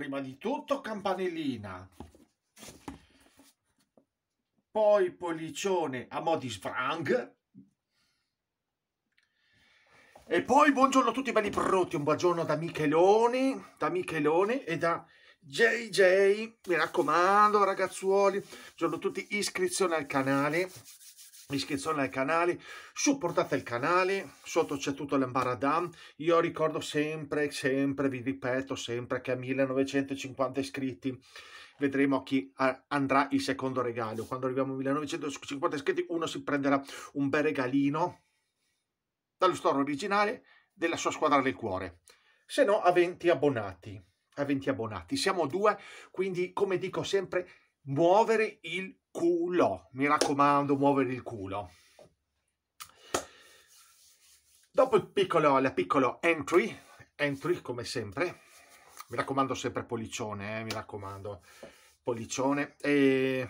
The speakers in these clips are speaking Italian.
prima di tutto campanellina, poi pollicione a mo' di sfrang, e poi buongiorno a tutti belli pronti, un buongiorno da Micheloni, da Micheloni e da JJ, mi raccomando ragazzuoli, buongiorno a tutti, iscrizione al canale, iscrizione al canale, supportate il canale, sotto c'è tutto l'embaradam, io ricordo sempre, sempre, vi ripeto sempre che a 1950 iscritti vedremo chi andrà il secondo regalo, quando arriviamo a 1950 iscritti uno si prenderà un bel regalino dallo store originale della sua squadra del cuore, se no a 20 abbonati, a 20 abbonati, siamo due, quindi come dico sempre muovere il culo. Mi raccomando, muovere il culo. Dopo il piccolo, la piccolo entry, entry come sempre, mi raccomando sempre pollicione, eh, mi raccomando, pollicione, e...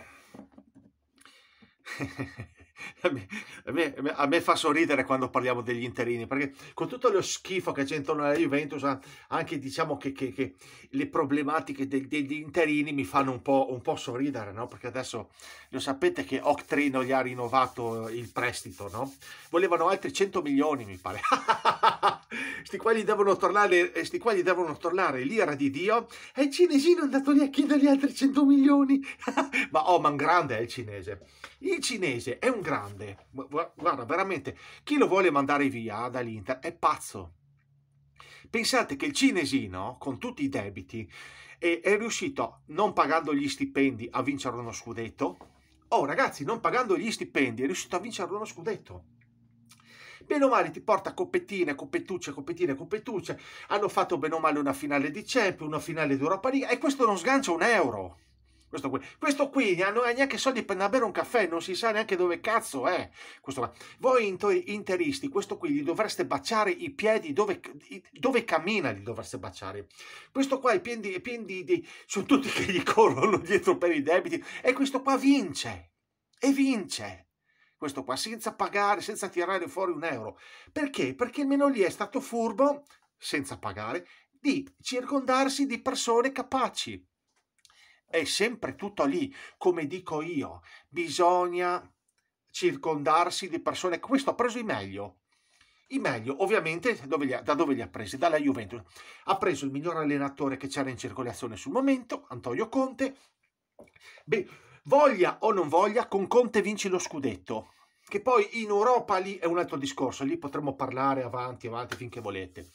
a me, a, me, a me, fa sorridere quando parliamo degli interini perché con tutto lo schifo che c'è intorno alla Juventus anche diciamo che, che, che le problematiche de, degli interini mi fanno un po', un po sorridere no? perché adesso lo sapete che Octree non gli ha rinnovato il prestito no? volevano altri 100 milioni mi pare sti qua gli devono tornare eh, sti qua devono tornare l'ira di Dio e il cinesino è andato lì a chiedergli altri 100 milioni ma oh man grande è il cinese il cinese è un grande, guarda veramente, chi lo vuole mandare via dall'Inter è pazzo. Pensate che il cinesino, con tutti i debiti, è, è riuscito, non pagando gli stipendi, a vincere uno scudetto. Oh ragazzi, non pagando gli stipendi, è riuscito a vincere uno scudetto bene o male ti porta coppettine, coppettucce, coppettine, coppettucce. Hanno fatto bene o male una finale di Champions, una finale di Europa League e questo non sgancia un euro. Questo qui, questo qui non ha eh, neanche soldi per bere un caffè, non si sa neanche dove cazzo è. Questo qua. Voi interisti, questo qui gli dovreste baciare i piedi dove, dove cammina, gli dovreste baciare. Questo qua, i piedi, i piedi di, sono tutti che gli corrono dietro per i debiti e questo qua vince. E vince questo qua, senza pagare, senza tirare fuori un euro. Perché? Perché il Menolier è stato furbo, senza pagare, di circondarsi di persone capaci è sempre tutto lì, come dico io, bisogna circondarsi di persone, questo ha preso i meglio, i meglio ovviamente dove li, da dove li ha presi? Dalla Juventus. Ha preso il miglior allenatore che c'era in circolazione sul momento, Antonio Conte. Beh, voglia o non voglia, con Conte vinci lo scudetto. Che poi in Europa lì è un altro discorso, lì potremmo parlare avanti, avanti finché volete.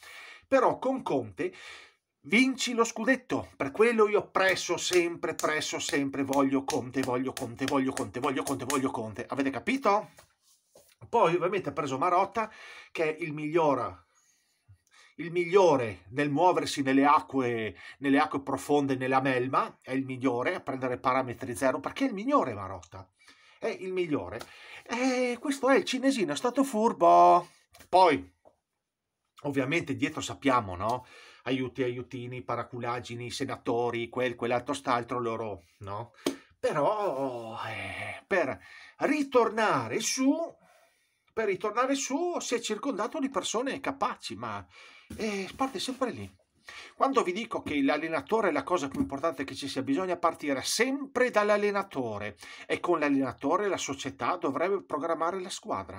Però con Conte Vinci lo scudetto, per quello io presso sempre, presso sempre, voglio Conte, voglio Conte, voglio Conte, voglio Conte, voglio Conte. Avete capito? Poi ovviamente ha preso Marotta, che è il migliore, il migliore nel muoversi nelle acque, nelle acque profonde, nella melma, è il migliore a prendere parametri zero, perché è il migliore Marotta, è il migliore. E questo è il cinesino, è stato furbo. Poi, ovviamente dietro sappiamo, no? aiuti, aiutini, paraculagini, senatori, quel, quell'altro, st'altro, loro, no? Però eh, per ritornare su, per ritornare su si è circondato di persone capaci, ma eh, parte sempre lì. Quando vi dico che l'allenatore è la cosa più importante che ci sia, bisogna partire sempre dall'allenatore e con l'allenatore la società dovrebbe programmare la squadra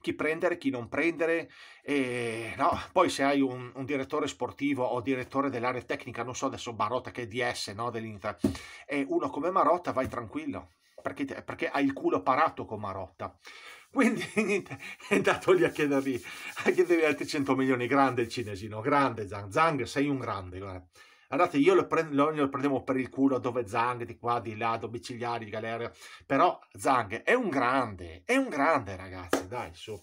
chi prendere, chi non prendere. E, no. Poi se hai un, un, direttore sportivo o direttore dell'area tecnica, non so adesso Marotta che è DS no, dell'Inter, e uno come Marotta vai tranquillo, perché, te, perché hai il culo parato con Marotta. Quindi niente, è andato lì a chiedergli, a chiedergli altri 100 milioni, grande il cinesino, grande Zang, Zang sei un grande, guarda. Andate, io lo, pre- lo, lo, prendevo per il culo dove Zang, di qua, di là, domiciliari, di galera. Però Zang è un grande, è un grande ragazzi, dai, su.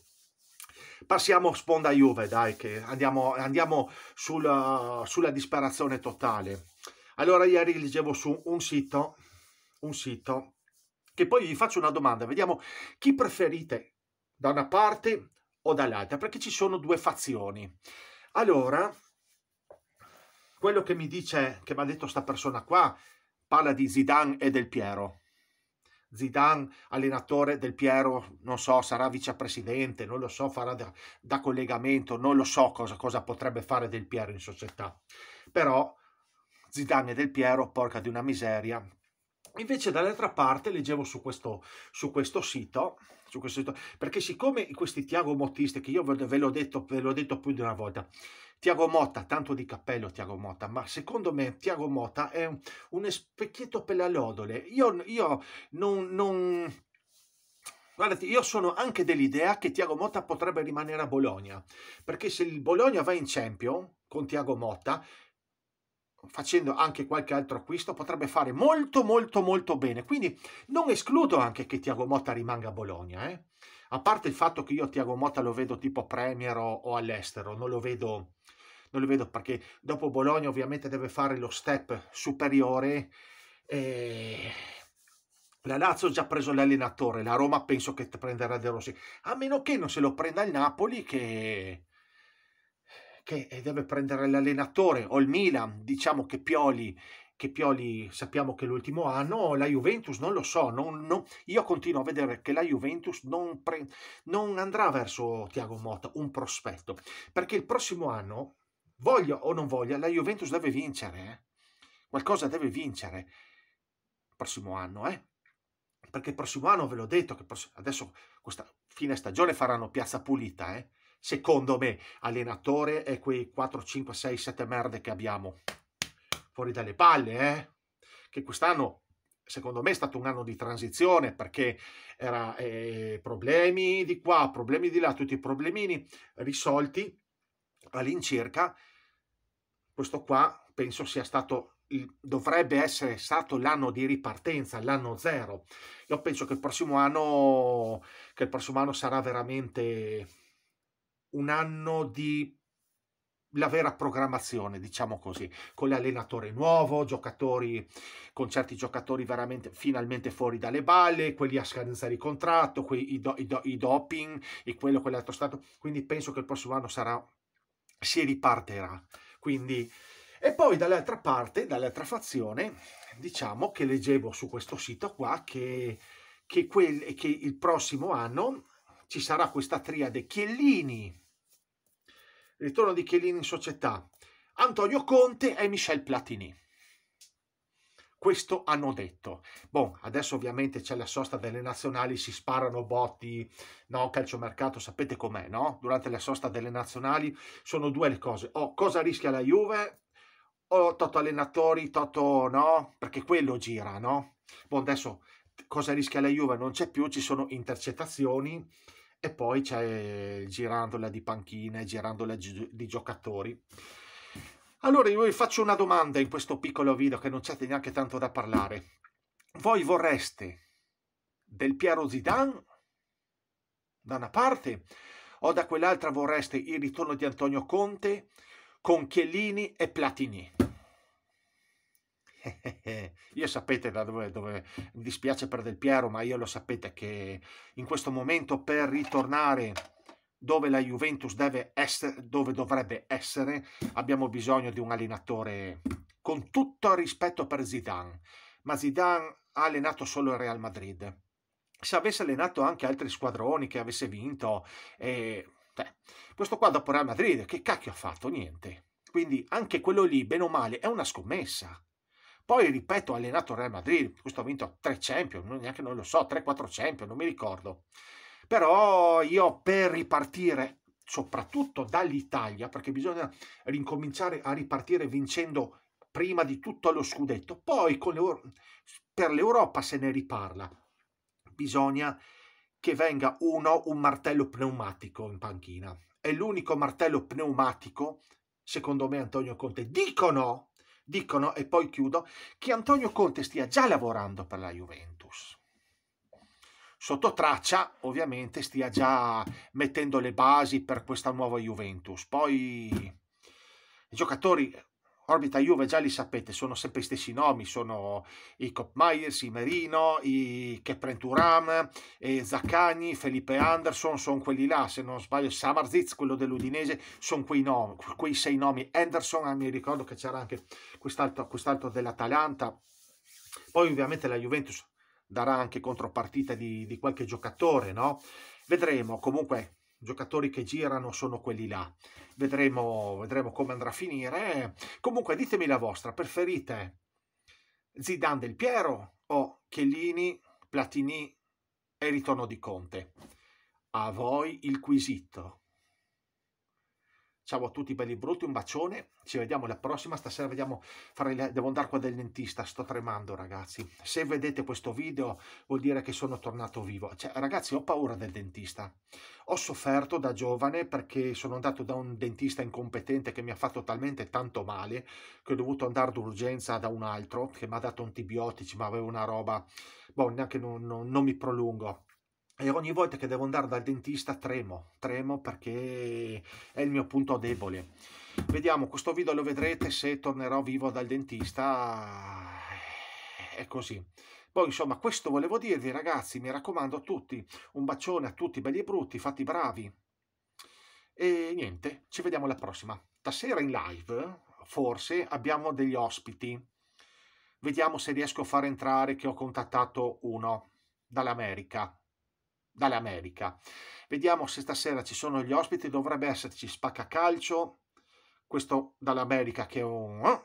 Passiamo sponda Juve, dai, che andiamo, andiamo sulla, sulla disperazione totale. Allora, ieri leggevo su un sito, un sito, che poi vi faccio una domanda, vediamo chi preferite, da una parte o dall'altra, perché ci sono due fazioni. Allora, quello che mi dice, che mi ha detto questa persona qua, parla di Zidane e del Piero. Zidane, allenatore del Piero, non so, sarà vicepresidente, non lo so, farà da, da collegamento, non lo so cosa, cosa, potrebbe fare del Piero in società. Però Zidane e del Piero, porca di una miseria, Invece dall'altra parte leggevo su questo, su questo, sito, su questo sito, perché siccome questi Tiago Mottisti, che io ve l'ho detto, ve l'ho detto più di una volta, Tiago Motta, tanto di cappello Tiago Motta, ma secondo me Tiago Motta è un, un specchietto per la lodole. Io, io non, non... Guardate, io sono anche dell'idea che Tiago Motta potrebbe rimanere a Bologna, perché se il Bologna va in Champion con Tiago Motta, facendo anche qualche altro acquisto, potrebbe fare molto molto molto bene. Quindi non escludo anche che Tiago Motta rimanga a Bologna, eh? a parte il fatto che io Tiago Motta lo vedo tipo Premier o, all'estero, non lo vedo... Non lo vedo perché dopo Bologna ovviamente deve fare lo step superiore. E... La Lazio ha già preso l'allenatore, la Roma penso che prenderà De Rossi, a meno che non se lo prenda il Napoli che che deve prendere l'allenatore o il Milan, diciamo che Pioli che Pioli sappiamo che è l'ultimo anno, la Juventus non lo so, non, non, io continuo a vedere che la Juventus non, pre, non andrà verso Tiago Motta, un prospetto, perché il prossimo anno, voglia o non voglia, la Juventus deve vincere, eh? qualcosa deve vincere, il prossimo anno, eh? perché il prossimo anno ve l'ho detto, che adesso questa fine stagione faranno piazza pulita, eh? secondo me, allenatore e quei 4, 5, 6, 7 merde che abbiamo fuori dalle palle, eh? che quest'anno secondo me è stato un anno di transizione perché era eh, problemi di qua, problemi di là, tutti i problemini risolti all'incirca. Questo qua penso sia stato dovrebbe essere stato l'anno di ripartenza, l'anno zero. Io penso che il prossimo anno, che il prossimo anno sarà veramente un anno di la vera programmazione, diciamo così, con l'allenatore nuovo, giocatori con certi giocatori veramente finalmente fuori dalle balle, quelli a scadenza di contratto, quei, i, do, i, do, i, doping e quello, quell'altro stato. Quindi penso che il prossimo anno sarà, si riparterà. Quindi, e poi dall'altra parte, dall'altra fazione, diciamo che leggevo su questo sito qua che, che, quel, che il prossimo anno ci sarà questa triade Chiellini, ritorno di Chiellini in società, Antonio Conte e Michel Platini. Questo hanno detto. Bon, adesso ovviamente c'è la sosta delle nazionali, si sparano botti, no, calciomercato, sapete com'è, no? Durante la sosta delle nazionali sono due le cose. O cosa rischia la Juve, o Toto allenatori, Toto no, perché quello gira, no? Bon, adesso cosa rischia la Juve non c'è più, ci sono intercettazioni, e poi c'è girandola di panchine, girandola di giocatori. Allora io vi faccio una domanda in questo piccolo video che non c'è neanche tanto da parlare. Voi vorreste del Piero Zidane da una parte o da quell'altra vorreste il ritorno di Antonio Conte con Chiellini e Platini? io sapete da dove, dove, mi dispiace per Del Piero, ma io lo sapete che in questo momento per ritornare dove la Juventus deve essere, dove dovrebbe essere, abbiamo bisogno di un allenatore con tutto il rispetto per Zidane, ma Zidane ha allenato solo il Real Madrid. Se avesse allenato anche altri squadroni che avesse vinto, eh, beh, questo qua dopo Real Madrid, che cacchio ha fatto? Niente. Quindi anche quello lì, bene o male, è una scommessa. Poi, ripeto, ha allenato Real Madrid, questo ha vinto 3 Champions, neanche non lo so, 3-4 Champions, non mi ricordo. Però io per ripartire soprattutto dall'Italia, perché bisogna ricominciare a ripartire vincendo prima di tutto lo scudetto, poi per l'Europa se ne riparla. Bisogna che venga uno un martello pneumatico in panchina. È l'unico martello pneumatico, secondo me Antonio Conte. Dicono, dicono, e poi chiudo, che Antonio Conte stia già lavorando per la Juventus. Sotto traccia, ovviamente, stia già mettendo le basi per questa nuova Juventus. Poi i giocatori Orbita Juve già li sapete, sono sempre gli stessi nomi, sono i Koppmeyers, i Merino, i Keprenturam, eh, Zaccagni, Felipe Anderson, sono quelli là, se non sbaglio Samarzitz, quello dell'Udinese, sono quei, nomi, quei sei nomi. Anderson, ah, mi ricordo che c'era anche quest'altro, quest'altro dell'Atalanta. Poi ovviamente la Juventus darà anche contropartita di, di qualche giocatore, no? Vedremo, comunque giocatori che girano sono quelli là. Vedremo, vedremo come andrà a finire. Comunque ditemi la vostra, preferite Zidane del Piero o Chiellini, Platini e ritorno di Conte? A voi il quesito. Ciao a tutti belli brutti, un bacione, ci vediamo la prossima, stasera vediamo, fare le... devo andare qua del dentista, sto tremando ragazzi. Se vedete questo video vuol dire che sono tornato vivo. Cioè, ragazzi ho paura del dentista, ho sofferto da giovane perché sono andato da un dentista incompetente che mi ha fatto talmente tanto male che ho dovuto andare d'urgenza da un altro che mi ha dato antibiotici ma aveva una roba, boh neanche non, non, non mi prolungo e ogni volta che devo andare dal dentista tremo, tremo perché è il mio punto debole. Vediamo, questo video lo vedrete se tornerò vivo dal dentista, eh, è così. Poi insomma questo volevo dirvi ragazzi, mi raccomando a tutti, un bacione a tutti belli e brutti, fatti bravi. E niente, ci vediamo alla prossima. Stasera in live forse abbiamo degli ospiti. Vediamo se riesco a far entrare che ho contattato uno dall'America dall'America. Vediamo se stasera ci sono gli ospiti, dovrebbe esserci Spaccacalcio, questo dall'America che è un... Eh.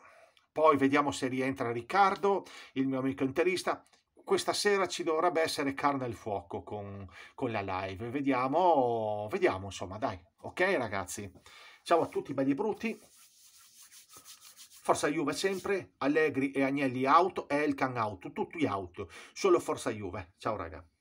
Poi vediamo se rientra Riccardo, il mio amico interista. Questa sera ci dovrebbe essere carne al fuoco con, con la live. Vediamo, vediamo insomma, dai. Ok ragazzi? Ciao a tutti belli e brutti. Forza Juve sempre, Allegri e Agnelli auto e Elkan auto, tutti auto. Solo Forza Juve. Ciao ragazzi.